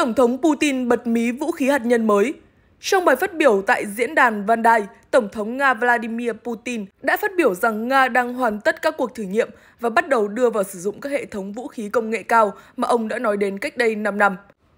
Tổng thống Putin bật mí vũ khí hạt nhân mới. Trong bài phát biểu tại diễn đàn Van Dai, Tổng thống Nga Vladimir Putin đã phát biểu rằng Nga đang hoàn tất các cuộc thử nghiệm và bắt đầu đưa vào sử dụng các hệ thống vũ khí công nghệ cao mà ông đã nói đến cách đây 5 năm.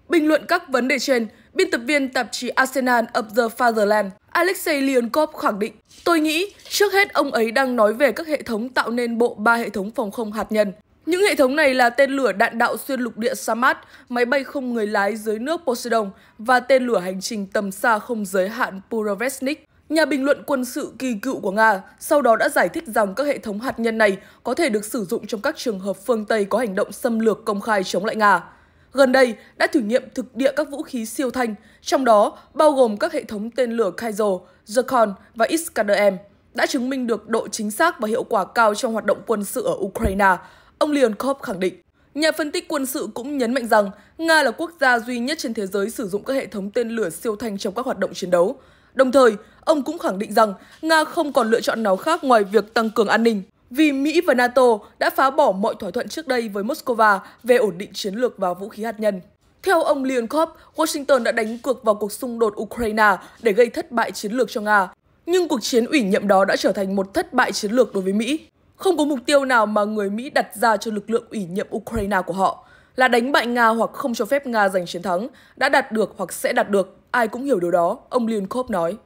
Bình luận các vấn đề trên, biên tập viên tạp chí Arsenal of the Fatherland Alexei Leonkov khẳng định, Tôi nghĩ, trước hết ông ấy đang nói về các hệ thống tạo nên bộ ba hệ thống phòng không hạt nhân. Những hệ thống này là tên lửa đạn đạo xuyên lục địa Samat, máy bay không người lái dưới nước Poseidon và tên lửa hành trình tầm xa không giới hạn Purovesnik. Nhà bình luận quân sự kỳ cựu của Nga sau đó đã giải thích rằng các hệ thống hạt nhân này có thể được sử dụng trong các trường hợp phương Tây có hành động xâm lược công khai chống lại Nga. Gần đây đã thử nghiệm thực địa các vũ khí siêu thanh, trong đó bao gồm các hệ thống tên lửa Kaizo, Zircon và Iskander-M, đã chứng minh được độ chính xác và hiệu quả cao trong hoạt động quân sự ở Ukraine, Ông Leon Korb khẳng định. Nhà phân tích quân sự cũng nhấn mạnh rằng Nga là quốc gia duy nhất trên thế giới sử dụng các hệ thống tên lửa siêu thanh trong các hoạt động chiến đấu. Đồng thời, ông cũng khẳng định rằng Nga không còn lựa chọn nào khác ngoài việc tăng cường an ninh, vì Mỹ và NATO đã phá bỏ mọi thỏa thuận trước đây với Moscow về ổn định chiến lược và vũ khí hạt nhân. Theo ông Leon Korb, Washington đã đánh cược vào cuộc xung đột Ukraine để gây thất bại chiến lược cho Nga. Nhưng cuộc chiến ủy nhiệm đó đã trở thành một thất bại chiến lược đối với Mỹ. Không có mục tiêu nào mà người Mỹ đặt ra cho lực lượng ủy nhiệm Ukraine của họ là đánh bại Nga hoặc không cho phép Nga giành chiến thắng, đã đạt được hoặc sẽ đạt được, ai cũng hiểu điều đó, ông Linkov nói.